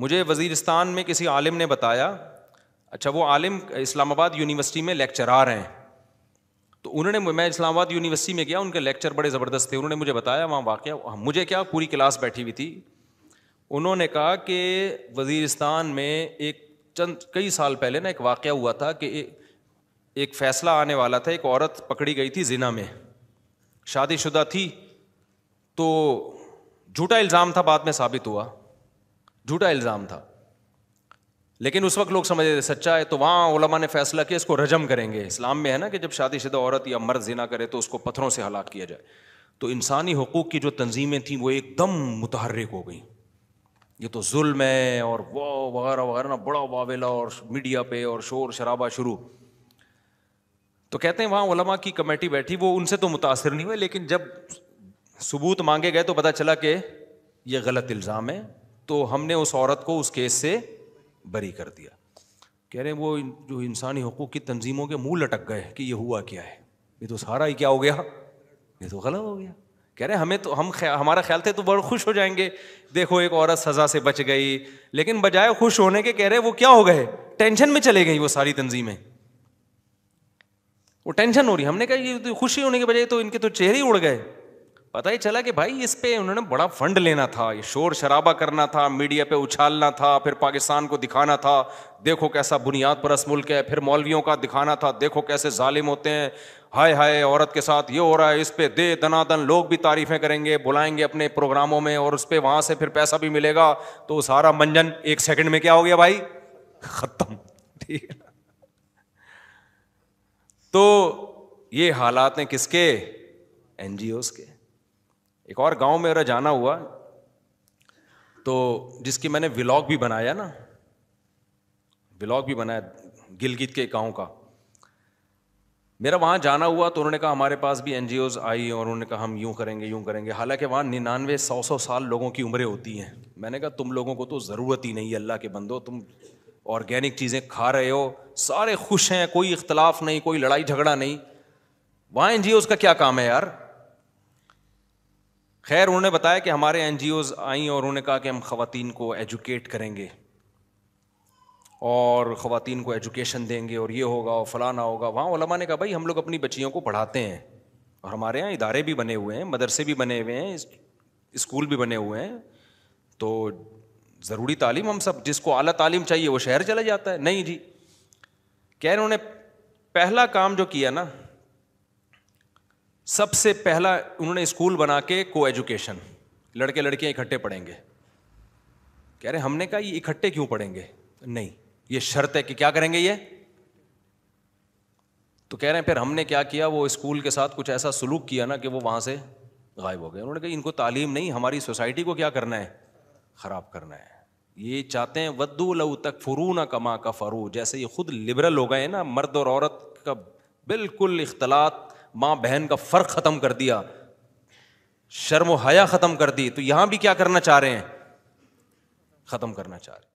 मुझे वजीरस्तान में किसी आलिम ने बताया अच्छा वो आलिम इस्लामाबाद यूनिवर्सिटी में लेक्चरार हैं तो उन्होंने मैं इस्लामाबाद यूनिवर्सिटी में गया उनके लेक्चर बड़े ज़बरदस्त थे उन्होंने मुझे बताया वहाँ वाक़ मुझे क्या पूरी क्लास बैठी हुई थी उन्होंने कहा कि वजीरस्तान में एक चंद कई साल पहले ना एक वाक़ हुआ था कि एक फ़ैसला आने वाला था एक औरत पकड़ी गई थी जिना में शादीशुदा थी तो झूठा इल्ज़ाम था बाद में साबित हुआ झूठा इल्ज़ाम था लेकिन उस वक्त लोग समझे थे सच्चा है तो वहाँ ओलमा ने फैसला किया इसको रजम करेंगे इस्लाम में है ना कि जब शादीशुदा औरत या मर्द जिना करे तो उसको पत्थरों से हलाक किया जाए तो इंसानी हकूक़ की जो तंजीमें थीं वो एकदम मुतहरक हो गई ये तो जुल्म है और वाह वगैरह वगैरह ना बड़ा वावेला और मीडिया पे और शोर शराबा शुरू तो कहते हैं वहाँ ओलमा की कमेटी बैठी वो उनसे तो मुतासर नहीं हुए लेकिन जब सबूत मांगे गए तो पता चला कि ये गलत इल्ज़ाम है तो हमने उस औरत को उस केस से बरी कर दिया कह रहे वो जो इंसानी हकूक़ की तंजीमों के मुंह लटक गए कि ये हुआ क्या है ये तो सारा ही क्या हो गया ये तो गलत हो गया कह रहे हमें तो हम ख्या, हमारा ख्याल थे तो बड़े खुश हो जाएंगे देखो एक औरत सज़ा से बच गई लेकिन बजाय खुश होने के कह रहे वो क्या हो गए टेंशन में चले गई वो सारी तंजीमें वो टेंशन हो रही हमने कहा ये तो खुशी होने के बजाय तो इनके तो चेहरे ही उड़ गए पता ही चला कि भाई इस पे उन्होंने बड़ा फंड लेना था ये शोर शराबा करना था मीडिया पे उछालना था फिर पाकिस्तान को दिखाना था देखो कैसा बुनियाद परस मुल्क है फिर मौलवियों का दिखाना था देखो कैसे जालिम होते हैं हाय हाय औरत के साथ ये हो रहा है इस पे दे दना दन लोग भी तारीफें करेंगे बुलाएंगे अपने प्रोग्रामों में और उस पर वहाँ से फिर पैसा भी मिलेगा तो सारा मंजन एक सेकेंड में क्या हो गया भाई ख़त्म ठीक है तो ये हालात हैं किसके एनजीओस के एक और गांव में मेरा जाना हुआ तो जिसकी मैंने व्लॉग भी बनाया ना व्लॉग भी बनाया गिलगित के गांव का मेरा वहाँ जाना हुआ तो उन्होंने कहा हमारे पास भी एन आई और उन्होंने कहा हम यूँ करेंगे यूँ करेंगे हालांकि वहाँ निन्यानवे सौ सौ साल लोगों की उम्रें होती हैं मैंने कहा तुम लोगों को तो ज़रूरत ही नहीं है अल्लाह के बंदो तुम ऑर्गेनिक चीज़ें खा रहे हो सारे खुश हैं कोई इख्तलाफ नहीं कोई लड़ाई झगड़ा नहीं वहाँ एन का क्या काम है यार खैर उन्होंने बताया कि हमारे एन जी ओज़ आई और उन्होंने कहा कि हम ख़वान को एजुकेट करेंगे और ख़वान को एजुकेशन देंगे और ये होगा और फलाना होगा वहाँ उलमा ने कहा भाई हम लोग अपनी बच्चियों को पढ़ाते हैं और हमारे यहाँ इदारे भी बने हुए हैं मदरसे भी बने हुए हैं इस्कूल भी बने हुए हैं तो ज़रूरी तालीम हम सब जिसको अला तालीम चाहिए वो शहर चला जाता है नहीं जी कह रहे उन्होंने पहला काम जो किया ना सबसे पहला उन्होंने स्कूल बना के को एजुकेशन लड़के लड़कियां इकट्ठे पढ़ेंगे कह रहे हमने कहा ये इकट्ठे क्यों पढ़ेंगे नहीं ये शर्त है कि क्या करेंगे ये तो कह रहे हैं फिर हमने क्या किया वो स्कूल के साथ कुछ ऐसा सलूक किया ना कि वो वहां से गायब हो गए उन्होंने कहा इनको तालीम नहीं हमारी सोसाइटी को क्या करना है ख़राब करना है ये चाहते हैं वद्दू लऊ तक फरू ना कमा का फरू जैसे ये खुद लिबरल हो गए ना मर्द औरत का बिल्कुल इख्तलात माँ बहन का फ़र्क ख़त्म कर दिया शर्म हया ख़त्म कर दी तो यहाँ भी क्या करना चाह रहे हैं ख़त्म करना चाह रहे